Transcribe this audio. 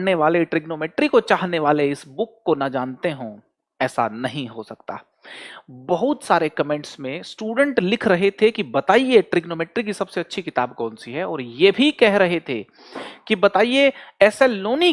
जानने वाले ट्रिग्नोमेट्री को चाहने वाले इस बुक को ना जानते हों ऐसा नहीं हो सकता बहुत सारे कमेंट्स में स्टूडेंट लिख रहे थे कि बताइए ट्रिग्नोमेट्री की सबसे अच्छी किताब कौन सी है और ये भी कह रहे थे कि बताइए एस एल लोनी